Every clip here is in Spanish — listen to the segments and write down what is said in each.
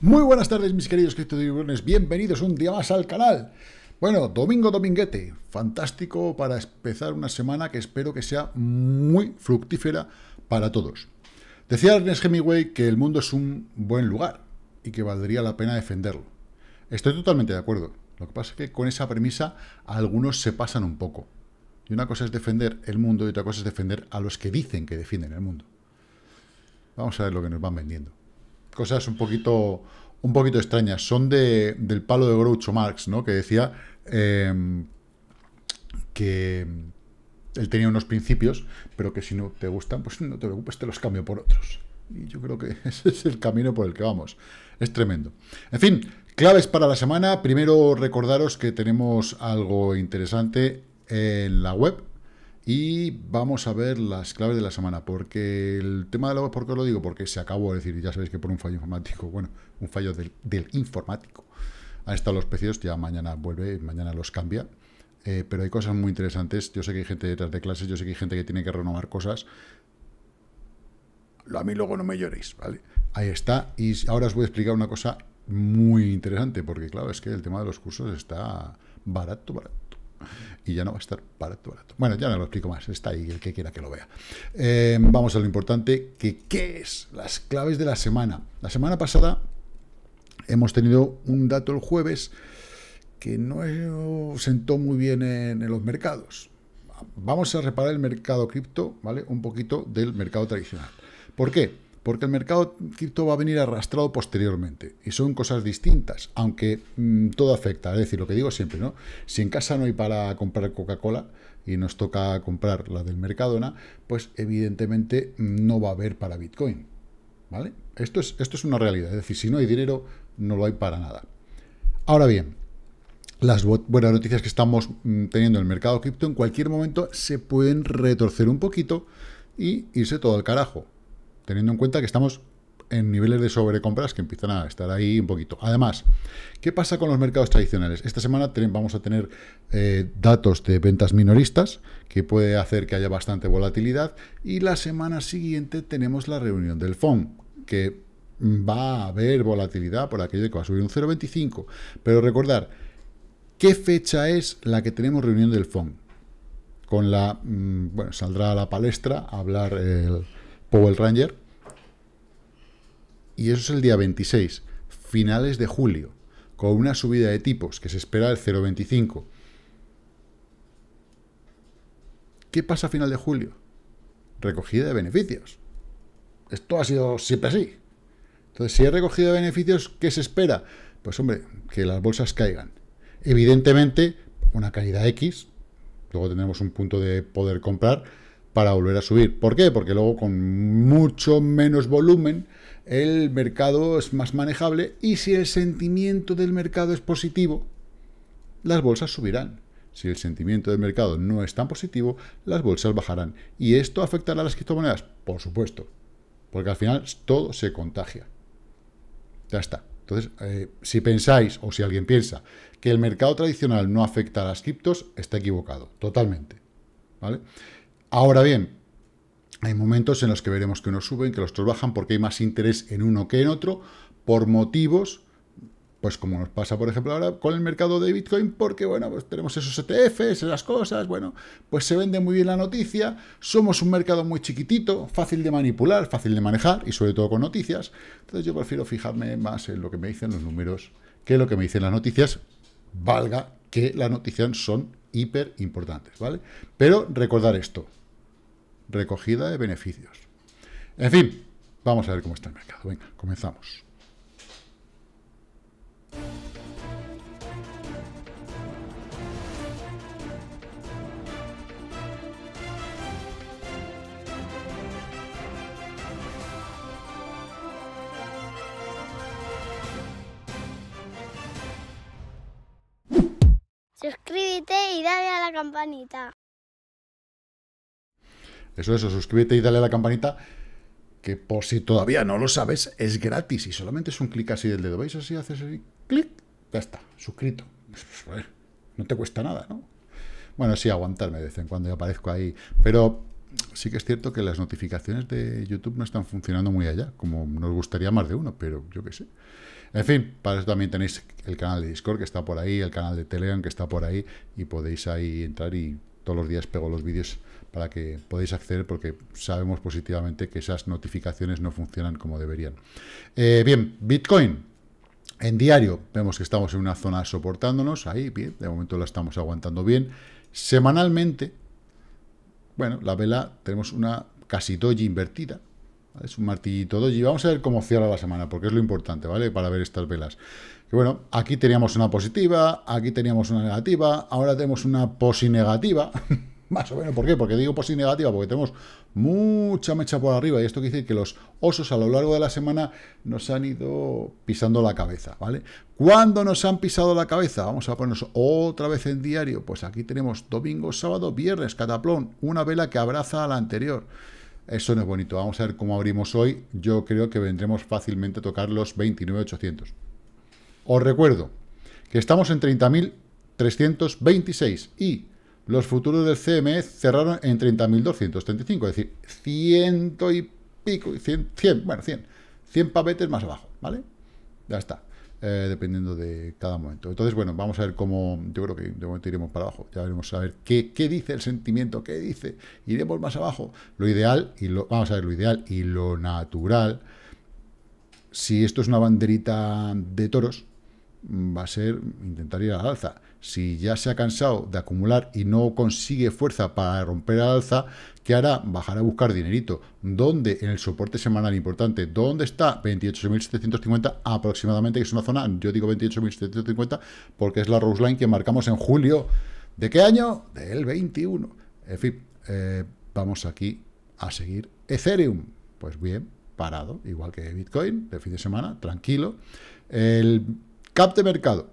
Muy buenas tardes mis queridos criptodibujones, bienvenidos un día más al canal. Bueno, domingo dominguete, fantástico para empezar una semana que espero que sea muy fructífera para todos. Decía Ernest Hemingway que el mundo es un buen lugar y que valdría la pena defenderlo. Estoy totalmente de acuerdo. Lo que pasa es que con esa premisa algunos se pasan un poco. Y una cosa es defender el mundo y otra cosa es defender a los que dicen que defienden el mundo. Vamos a ver lo que nos van vendiendo. Cosas un poquito, un poquito extrañas. Son del palo de Groucho Marx, ¿no? Que decía em, que él tenía unos principios, pero que si no te gustan, pues no te preocupes, te los cambio por otros. Y yo creo que ese es el camino por el que vamos. Es tremendo. En fin, claves para la semana. Primero recordaros que tenemos algo interesante en la web y vamos a ver las claves de la semana, porque el tema de la web, ¿por qué os lo digo? Porque se acabó, de decir, ya sabéis que por un fallo informático, bueno, un fallo del, informático, han estado los precios, ya mañana vuelve, mañana los cambia, eh, pero hay cosas muy interesantes, yo sé que hay gente detrás de clases, yo sé que hay gente que tiene que renovar cosas, a mí luego no me lloréis, ¿vale? Ahí está, y ahora os voy a explicar una cosa muy interesante, porque claro, es que el tema de los cursos está barato, barato y ya no va a estar barato, barato. Bueno, ya no lo explico más, está ahí el que quiera que lo vea. Eh, vamos a lo importante, que qué es las claves de la semana. La semana pasada hemos tenido un dato el jueves que no sentó muy bien en, en los mercados. Vamos a reparar el mercado cripto, ¿vale? Un poquito del mercado tradicional. ¿Por qué? porque el mercado cripto va a venir arrastrado posteriormente y son cosas distintas, aunque mm, todo afecta. Es decir, lo que digo siempre, ¿no? Si en casa no hay para comprar Coca-Cola y nos toca comprar la del Mercadona, pues evidentemente mm, no va a haber para Bitcoin, ¿vale? Esto es, esto es una realidad, es decir, si no hay dinero, no lo hay para nada. Ahora bien, las buenas noticias que estamos mm, teniendo en el mercado cripto en cualquier momento se pueden retorcer un poquito y irse todo al carajo teniendo en cuenta que estamos en niveles de sobrecompras que empiezan a estar ahí un poquito. Además, ¿qué pasa con los mercados tradicionales? Esta semana vamos a tener eh, datos de ventas minoristas, que puede hacer que haya bastante volatilidad, y la semana siguiente tenemos la reunión del FON, que va a haber volatilidad por aquello que va a subir un 0,25. Pero recordar, ¿qué fecha es la que tenemos reunión del FON? Con la, mm, bueno, saldrá a la palestra a hablar el el Ranger. Y eso es el día 26, finales de julio, con una subida de tipos que se espera el 0,25. ¿Qué pasa a final de julio? Recogida de beneficios. Esto ha sido siempre así. Entonces, si he recogido beneficios, ¿qué se espera? Pues hombre, que las bolsas caigan. Evidentemente, una caída X, luego tendremos un punto de poder comprar, para volver a subir. ¿Por qué? Porque luego con mucho menos volumen el mercado es más manejable y si el sentimiento del mercado es positivo, las bolsas subirán. Si el sentimiento del mercado no es tan positivo, las bolsas bajarán. ¿Y esto afectará a las criptomonedas? Por supuesto, porque al final todo se contagia. Ya está. Entonces, eh, si pensáis o si alguien piensa que el mercado tradicional no afecta a las criptos, está equivocado, totalmente. ¿Vale? Ahora bien, hay momentos en los que veremos que unos suben, que los otros bajan, porque hay más interés en uno que en otro, por motivos, pues como nos pasa, por ejemplo, ahora con el mercado de Bitcoin, porque, bueno, pues tenemos esos ETFs, esas cosas, bueno, pues se vende muy bien la noticia, somos un mercado muy chiquitito, fácil de manipular, fácil de manejar, y sobre todo con noticias, entonces yo prefiero fijarme más en lo que me dicen los números que lo que me dicen las noticias, valga que las noticias son hiper importantes, ¿vale? Pero recordar esto, recogida de beneficios. En fin, vamos a ver cómo está el mercado. Venga, comenzamos. Suscríbete y dale a la campanita. Eso es, suscríbete y dale a la campanita, que por si todavía no lo sabes, es gratis y solamente es un clic así del dedo. ¿Veis? Así haces el clic, ya está, suscrito. No te cuesta nada, ¿no? Bueno, sí, aguantarme de vez en cuando yo aparezco ahí, pero sí que es cierto que las notificaciones de YouTube no están funcionando muy allá, como nos gustaría más de uno, pero yo qué sé. En fin, para eso también tenéis el canal de Discord que está por ahí, el canal de Telegram que está por ahí, y podéis ahí entrar y todos los días pego los vídeos para que podáis acceder porque sabemos positivamente que esas notificaciones no funcionan como deberían. Eh, bien, Bitcoin. En diario vemos que estamos en una zona soportándonos, ahí bien, de momento la estamos aguantando bien. Semanalmente, bueno, la vela tenemos una casi doji invertida, es un martillito doji. Vamos a ver cómo cierra la semana, porque es lo importante, ¿vale? Para ver estas velas. Que bueno, aquí teníamos una positiva, aquí teníamos una negativa, ahora tenemos una posi negativa. Más o menos, ¿por qué? Porque digo sí negativa, porque tenemos mucha mecha por arriba y esto quiere decir que los osos a lo largo de la semana nos han ido pisando la cabeza, ¿vale? ¿Cuándo nos han pisado la cabeza? Vamos a ponernos otra vez en diario. Pues aquí tenemos domingo, sábado, viernes, cataplón, una vela que abraza a la anterior. Eso no es bonito. Vamos a ver cómo abrimos hoy. Yo creo que vendremos fácilmente a tocar los 29.800. Os recuerdo que estamos en 30.326 y los futuros del CME cerraron en 30.235, es decir, ciento y pico, 100, 100, bueno, 100, 100 pavetes más abajo, ¿vale? Ya está, eh, dependiendo de cada momento. Entonces, bueno, vamos a ver cómo, yo creo que de momento iremos para abajo, ya veremos a ver qué, qué dice el sentimiento, qué dice, iremos más abajo. Lo ideal, y lo, vamos a ver, lo ideal y lo natural, si esto es una banderita de toros, va a ser intentar ir al alza. Si ya se ha cansado de acumular y no consigue fuerza para romper al alza, ¿qué hará? Bajar a buscar dinerito. ¿Dónde? En el soporte semanal importante. ¿Dónde está? 28.750 aproximadamente, que es una zona, yo digo 28.750 porque es la Rose Line que marcamos en julio. ¿De qué año? Del 21. En fin, eh, vamos aquí a seguir Ethereum. Pues bien, parado, igual que Bitcoin, de fin de semana, tranquilo. El Cap de mercado,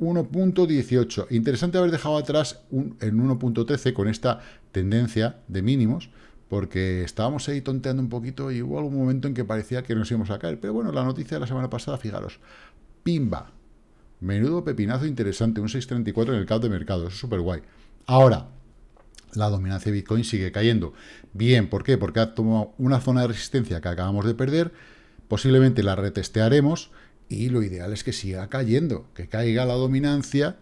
1.18. Interesante haber dejado atrás en 1.13 con esta tendencia de mínimos, porque estábamos ahí tonteando un poquito y hubo algún momento en que parecía que nos íbamos a caer. Pero bueno, la noticia de la semana pasada, fijaros, pimba. Menudo pepinazo interesante, un 6.34 en el cap de mercado, eso es súper guay. Ahora, la dominancia de Bitcoin sigue cayendo. Bien, ¿por qué? Porque ha tomado una zona de resistencia que acabamos de perder, posiblemente la retestearemos y lo ideal es que siga cayendo, que caiga la dominancia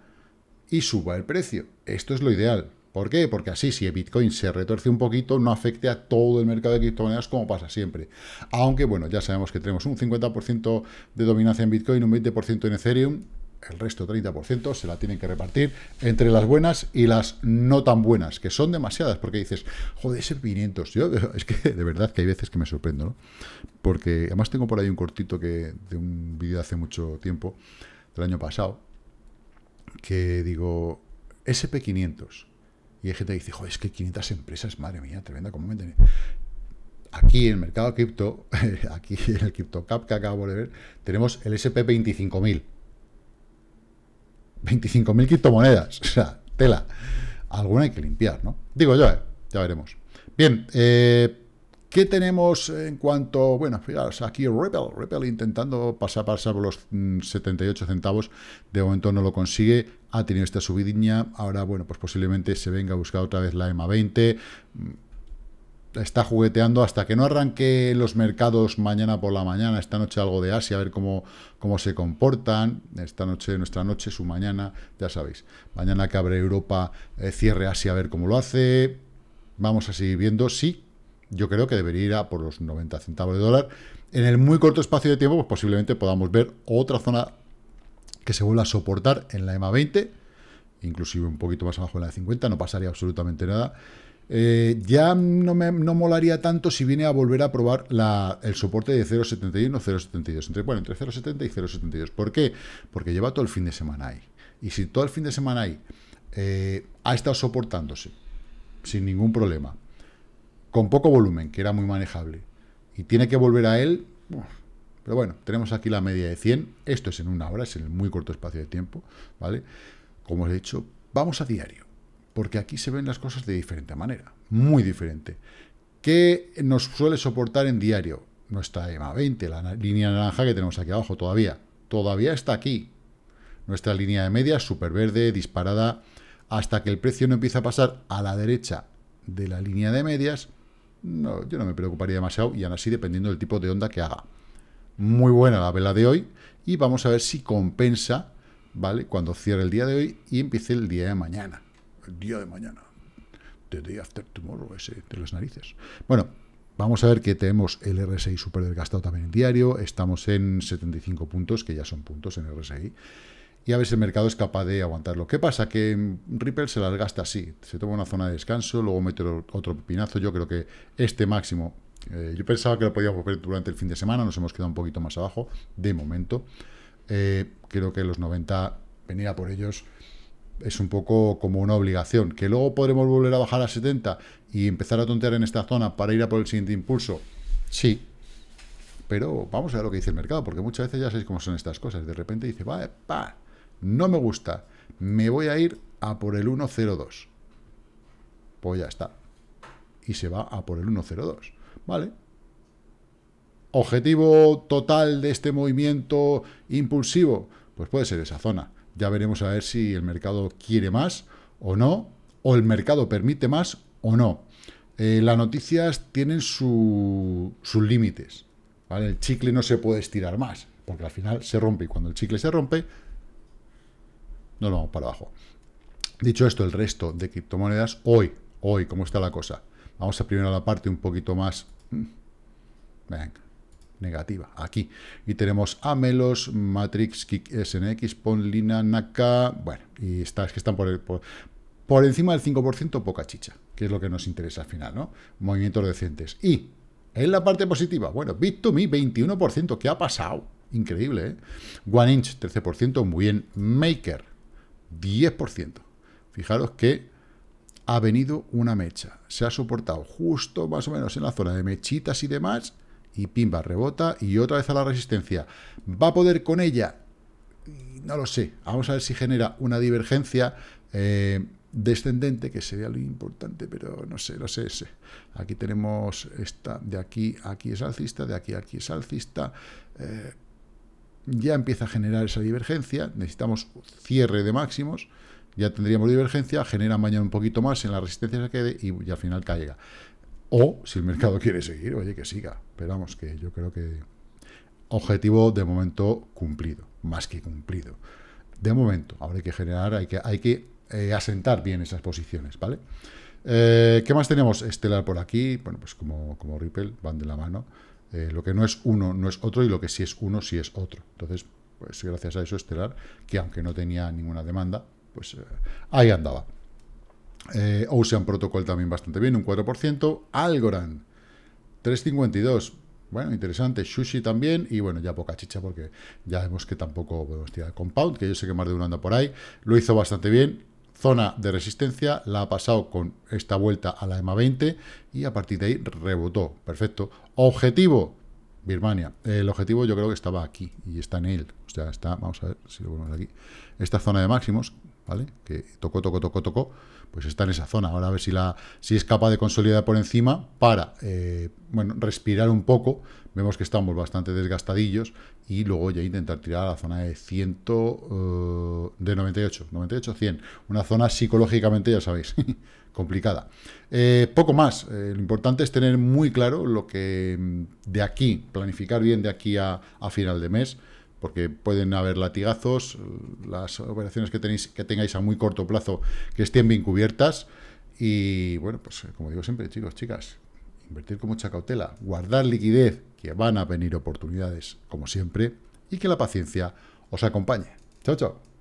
y suba el precio. Esto es lo ideal. ¿Por qué? Porque así, si Bitcoin se retorce un poquito, no afecte a todo el mercado de criptomonedas como pasa siempre. Aunque, bueno, ya sabemos que tenemos un 50% de dominancia en Bitcoin, un 20% en Ethereum, el resto 30% se la tienen que repartir entre las buenas y las no tan buenas, que son demasiadas, porque dices, joder, ese 500, yo es que de verdad que hay veces que me sorprendo, ¿no? Porque además tengo por ahí un cortito que de un vídeo hace mucho tiempo, del año pasado, que digo, SP500. Y hay gente que dice, joder, es que 500 empresas, madre mía, tremenda, como me Aquí en el mercado cripto, aquí en el CryptoCap que acabo de ver, tenemos el SP 25.000 25.000 criptomonedas. O sea, tela. Alguna hay que limpiar, ¿no? Digo yo, ¿eh? ya veremos. Bien, eh, ¿qué tenemos en cuanto... Bueno, fijaros, aquí Ripple, Ripple intentando pasar, pasar por los 78 mm, centavos. De momento no lo consigue. Ha tenido esta subidinha, Ahora, bueno, pues posiblemente se venga a buscar otra vez la EMA 20 está jugueteando hasta que no arranque los mercados mañana por la mañana, esta noche algo de Asia, a ver cómo, cómo se comportan, esta noche, nuestra noche, su mañana, ya sabéis, mañana que abre Europa, eh, cierre Asia, a ver cómo lo hace, vamos a seguir viendo, sí, yo creo que debería ir a por los 90 centavos de dólar, en el muy corto espacio de tiempo, pues posiblemente podamos ver otra zona que se vuelva a soportar en la EMA 20, inclusive un poquito más abajo en la 50, e no pasaría absolutamente nada, eh, ya no me no molaría tanto si viene a volver a probar el soporte de 0.71 o 0.72. Entre, bueno, entre 0.70 y 0.72. ¿Por qué? Porque lleva todo el fin de semana ahí. Y si todo el fin de semana ahí eh, ha estado soportándose sin ningún problema, con poco volumen, que era muy manejable, y tiene que volver a él, pero bueno, tenemos aquí la media de 100, esto es en una hora, es en el muy corto espacio de tiempo, ¿vale? Como os he dicho, vamos a diario porque aquí se ven las cosas de diferente manera, muy diferente. ¿Qué nos suele soportar en diario? Nuestra EMA 20, la línea naranja que tenemos aquí abajo todavía. Todavía está aquí. Nuestra línea de medias, súper verde, disparada, hasta que el precio no empieza a pasar a la derecha de la línea de medias, no, yo no me preocuparía demasiado y aún así dependiendo del tipo de onda que haga. Muy buena la vela de hoy y vamos a ver si compensa, ¿vale? Cuando cierre el día de hoy y empiece el día de mañana el día de mañana. The day after tomorrow, ese de las narices. Bueno, vamos a ver que tenemos el RSI super desgastado también en diario, estamos en 75 puntos, que ya son puntos en RSI, y a ver si el mercado es capaz de aguantarlo. ¿Qué pasa? Que Ripple se las gasta así, se toma una zona de descanso, luego mete otro pinazo, yo creo que este máximo, eh, yo pensaba que lo podíamos ver durante el fin de semana, nos hemos quedado un poquito más abajo, de momento, eh, creo que los 90 venía por ellos, es un poco como una obligación. Que luego podremos volver a bajar a 70 y empezar a tontear en esta zona para ir a por el siguiente impulso. Sí. Pero vamos a ver lo que dice el mercado, porque muchas veces ya sabéis cómo son estas cosas. De repente dice, va, pa, no me gusta, me voy a ir a por el 102. Pues ya está. Y se va a por el 102. ¿Vale? ¿Objetivo total de este movimiento impulsivo? Pues puede ser esa zona. Ya veremos a ver si el mercado quiere más o no, o el mercado permite más o no. Eh, las noticias tienen sus límites. El chicle no se puede estirar más, porque al final se rompe y cuando el chicle se rompe, no vamos para abajo. Dicho esto, el resto de criptomonedas, hoy, hoy, ¿cómo está la cosa? Vamos a primero a la parte un poquito más... Mm, venga, negativa, aquí. Y tenemos Amelos, Matrix, Kik, SNX, Ponlina, Naka, bueno, y estas que están por, por, encima del 5%, poca chicha, que es lo que nos interesa al final, ¿no? Movimientos decentes. Y en la parte positiva, bueno, Bit2Me, 21%, ¿qué ha pasado? Increíble, ¿eh? One Inch, 13%, muy bien. Maker, 10%. Fijaros que ha venido una mecha, se ha soportado justo más o menos en la zona de mechitas y demás, y pimba, rebota y otra vez a la resistencia. ¿Va a poder con ella? No lo sé. Vamos a ver si genera una divergencia eh, descendente, que sería lo importante, pero no sé, no sé, ese. Aquí tenemos esta, de aquí a aquí es alcista, de aquí a aquí es alcista. Eh, ya empieza a generar esa divergencia, necesitamos cierre de máximos, ya tendríamos divergencia, genera mañana un poquito más en la resistencia se quede y, y al final caiga. O si el mercado quiere seguir, oye, que siga. Pero vamos, que yo creo que objetivo de momento cumplido, más que cumplido. De momento, ahora hay que generar, hay que, hay que eh, asentar bien esas posiciones, ¿vale? Eh, ¿Qué más tenemos? Estelar por aquí, bueno, pues como, como Ripple, van de la mano. Eh, lo que no es uno, no es otro, y lo que sí es uno, sí es otro. Entonces, pues gracias a eso Estelar, que aunque no tenía ninguna demanda, pues ahí andaba. Eh, Ocean Protocol también bastante bien, un 4%. Algorand, 3.52. Bueno, interesante. Sushi también. Y bueno, ya poca chicha porque ya vemos que tampoco podemos tirar Compound, que yo sé que más de uno anda por ahí. Lo hizo bastante bien. Zona de resistencia, la ha pasado con esta vuelta a la EMA 20 y a partir de ahí rebotó. Perfecto. Objetivo, Birmania. El objetivo yo creo que estaba aquí y está en él. O sea, está, vamos a ver si lo ponemos aquí. Esta zona de máximos, ¿vale? Que tocó, tocó, tocó, tocó, pues está en esa zona. Ahora a ver si, la, si es capaz de consolidar por encima para, eh, bueno, respirar un poco. Vemos que estamos bastante desgastadillos y luego ya intentar tirar a la zona de 100, eh, de 98, 98, 100. Una zona psicológicamente, ya sabéis, complicada. Eh, poco más. lo importante es tener muy claro lo que mm, de aquí, planificar bien de aquí a final de mes porque pueden haber latigazos, las operaciones que, tenéis, que tengáis a muy corto plazo que estén bien cubiertas y, bueno, pues eh, como digo siempre, chicos, chicas, invertir con mucha cautela, guardar liquidez, que van a venir oportunidades, como siempre, y que la paciencia os acompañe. Chao, chao.